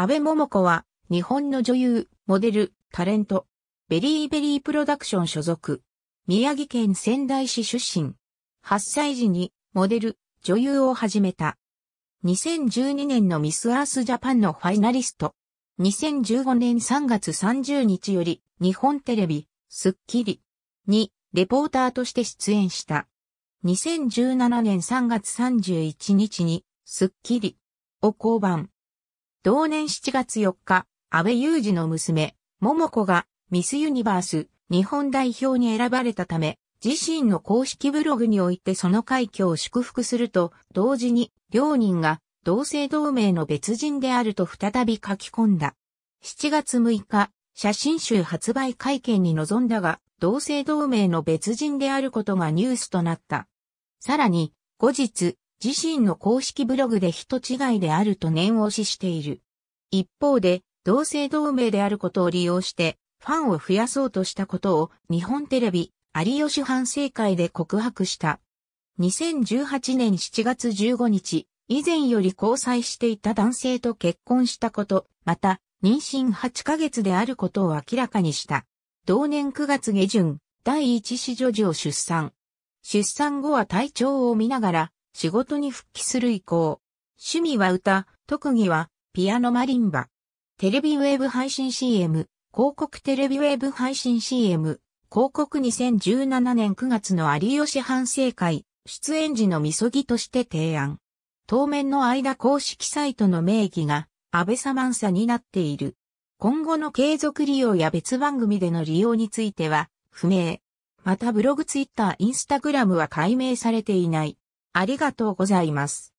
安倍桃子は、日本の女優、モデル、タレント、ベリーベリープロダクション所属。宮城県仙台市出身。8歳時に、モデル、女優を始めた。2012年のミスアースジャパンのファイナリスト。2015年3月30日より、日本テレビ、スッキリに、レポーターとして出演した。2017年3月31日に、スッキリを降板。同年7月4日、安倍裕二の娘、桃子がミスユニバース日本代表に選ばれたため、自身の公式ブログにおいてその快挙を祝福すると、同時に両人が同姓同名の別人であると再び書き込んだ。7月6日、写真集発売会見に臨んだが、同姓同名の別人であることがニュースとなった。さらに、後日、自身の公式ブログで人違いであると念押ししている。一方で、同姓同名であることを利用して、ファンを増やそうとしたことを日本テレビ、有吉反省会で告白した。2018年7月15日、以前より交際していた男性と結婚したこと、また、妊娠8ヶ月であることを明らかにした。同年9月下旬、第一子女児を出産。出産後は体調を見ながら、仕事に復帰する意向。趣味は歌、特技はピアノマリンバ。テレビウェブ配信 CM、広告テレビウェブ配信 CM、広告2017年9月の有吉反省会、出演時のみそぎとして提案。当面の間公式サイトの名義が安倍サマンサになっている。今後の継続利用や別番組での利用については不明。またブログツイッターインスタグラムは解明されていない。ありがとうございます。